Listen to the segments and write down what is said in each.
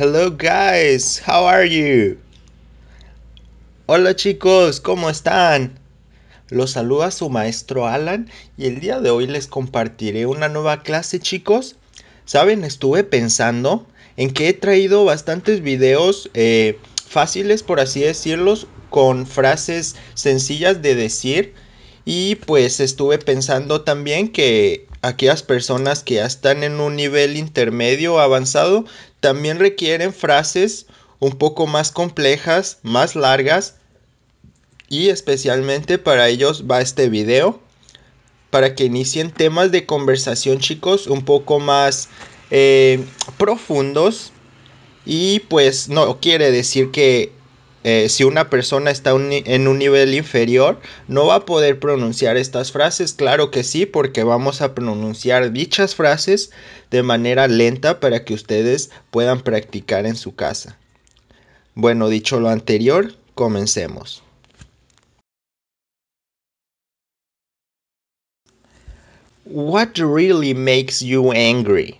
Hello guys, how are you? Hola chicos, ¿cómo están? Los saluda su maestro Alan y el día de hoy les compartiré una nueva clase chicos. Saben, estuve pensando en que he traído bastantes videos eh, fáciles por así decirlos con frases sencillas de decir y pues estuve pensando también que aquellas personas que ya están en un nivel intermedio avanzado también requieren frases un poco más complejas, más largas. Y especialmente para ellos va este video. Para que inicien temas de conversación chicos un poco más eh, profundos. Y pues no quiere decir que eh, si una persona está en un nivel inferior, no va a poder pronunciar estas frases. Claro que sí, porque vamos a pronunciar dichas frases de manera lenta para que ustedes puedan practicar en su casa. Bueno, dicho lo anterior, comencemos. What really makes you angry?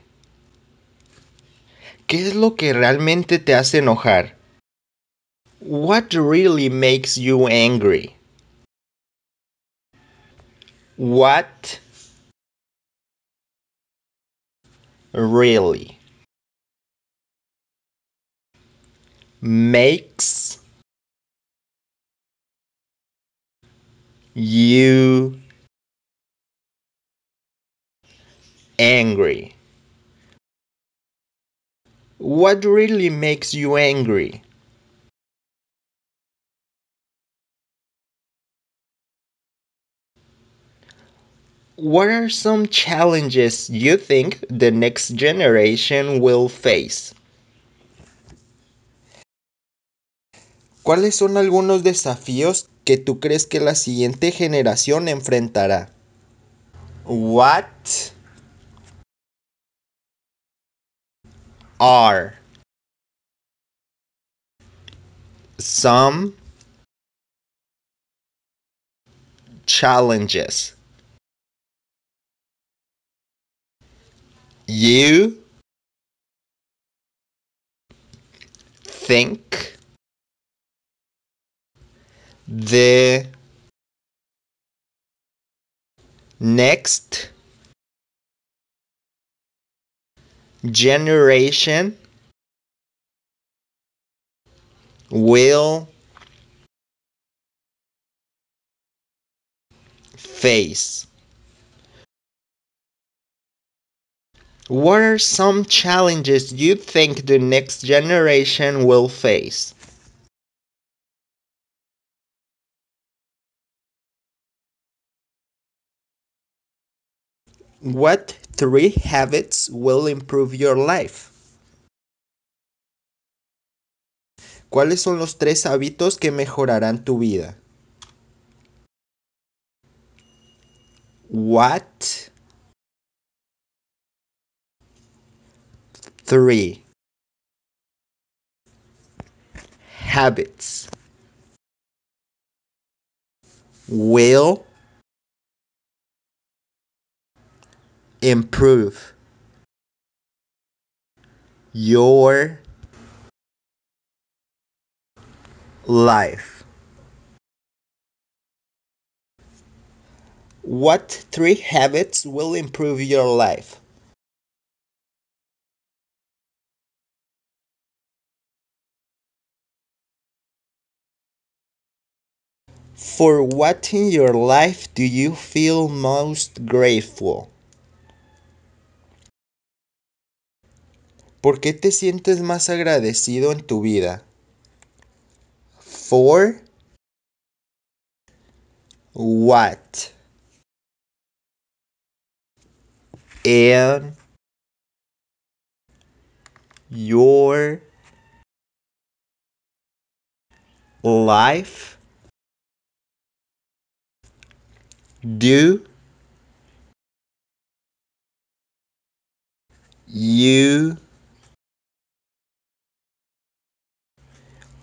¿Qué es lo que realmente te hace enojar? What really makes you angry? What really makes you angry? What really makes you angry? what are some challenges you think the next generation will face? ¿Cuáles son algunos desafíos que tú crees que la siguiente generación enfrentará? What are some challenges you think the next generation will face What are some challenges you think the next generation will face? What three habits will improve your life? ¿Cuáles son los tres hábitos que mejorarán tu vida? What 3 Habits Will Improve Your Life What three habits will improve your life? For what in your life do you feel most grateful? ¿Por qué te sientes más agradecido en tu vida? For what in your life? do you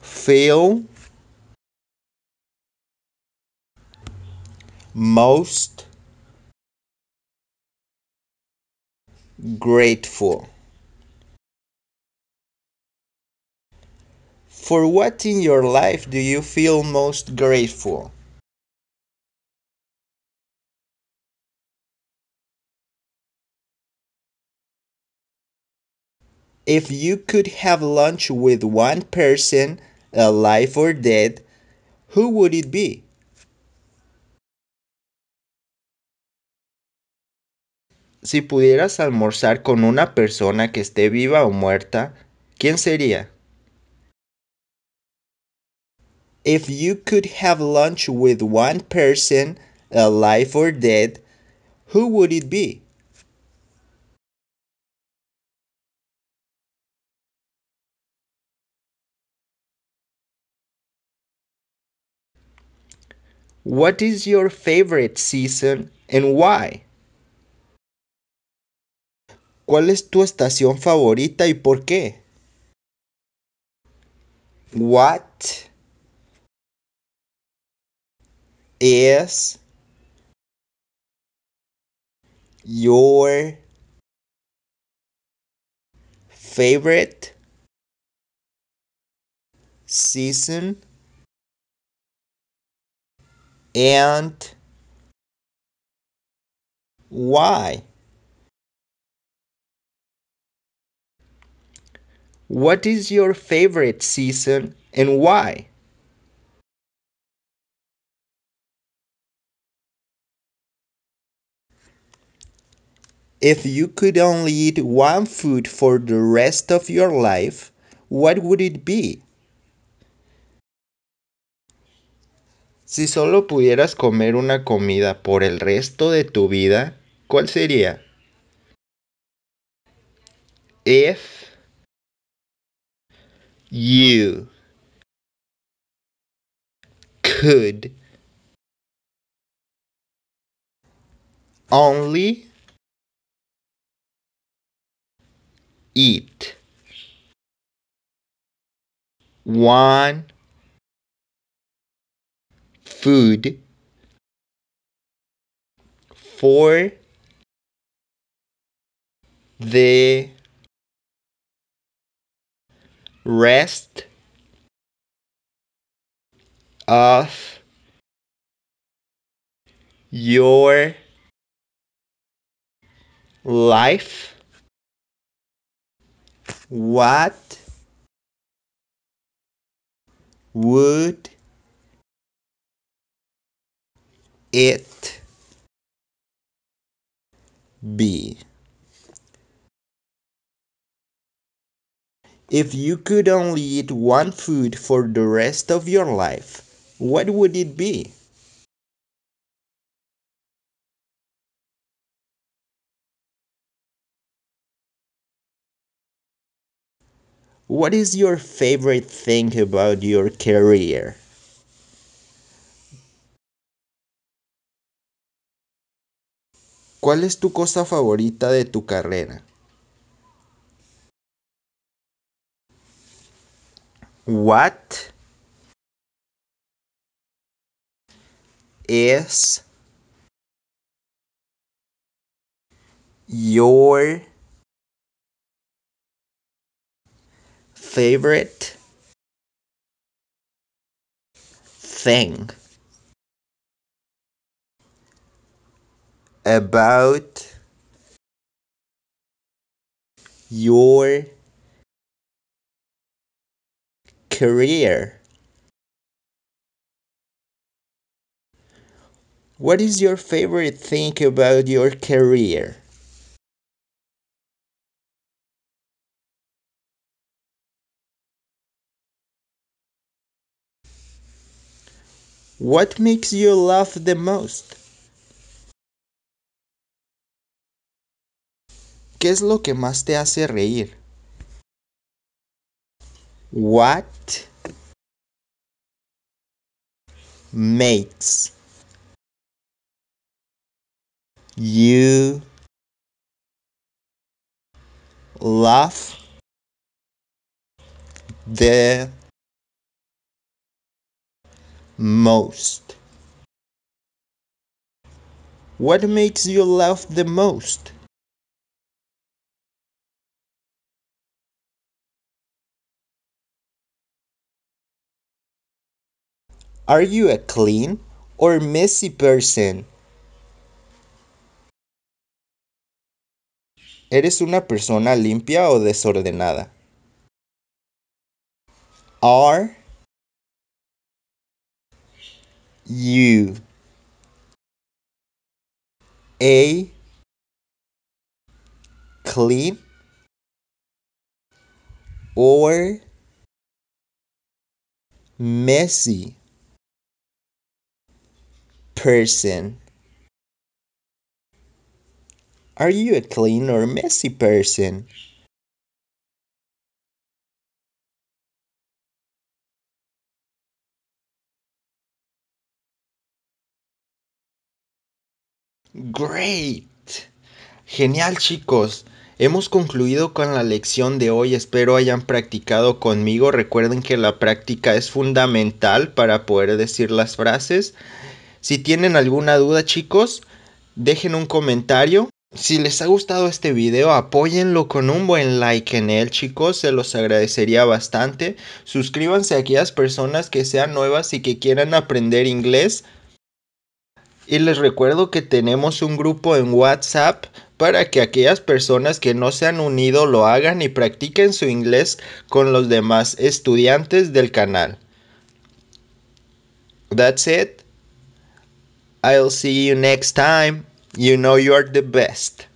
feel most grateful for what in your life do you feel most grateful If you could have lunch with one person, alive or dead, who would it be? Si pudieras almorzar con una persona que esté viva o muerta, ¿quién sería? If you could have lunch with one person, alive or dead, who would it be? What is your favorite season and why? ¿Cuál es tu estación favorita y por qué? What is your favorite season? and why? What is your favorite season and why? If you could only eat one food for the rest of your life, what would it be? Si solo pudieras comer una comida por el resto de tu vida, ¿cuál sería? If you could only eat one food for the rest of your life what would it be? If you could only eat one food for the rest of your life, what would it be? What is your favorite thing about your career? ¿Cuál es tu cosa favorita de tu carrera? What is your favorite thing? about your career. What is your favorite thing about your career? What makes you laugh the most? ¿Qué es lo que más te hace reír? What makes you laugh the most? What makes you laugh the most? Are you a clean or messy person? ¿Eres una persona limpia o desordenada? Are you a clean or messy person? Are you a clean or messy person? Great. Genial chicos. Hemos concluido con la lección de hoy, espero hayan practicado conmigo. Recuerden que la práctica es fundamental para poder decir las frases si tienen alguna duda chicos, dejen un comentario. Si les ha gustado este video, apóyenlo con un buen like en él, chicos, se los agradecería bastante. Suscríbanse a aquellas personas que sean nuevas y que quieran aprender inglés. Y les recuerdo que tenemos un grupo en WhatsApp para que aquellas personas que no se han unido lo hagan y practiquen su inglés con los demás estudiantes del canal. That's it. I'll see you next time. You know you are the best.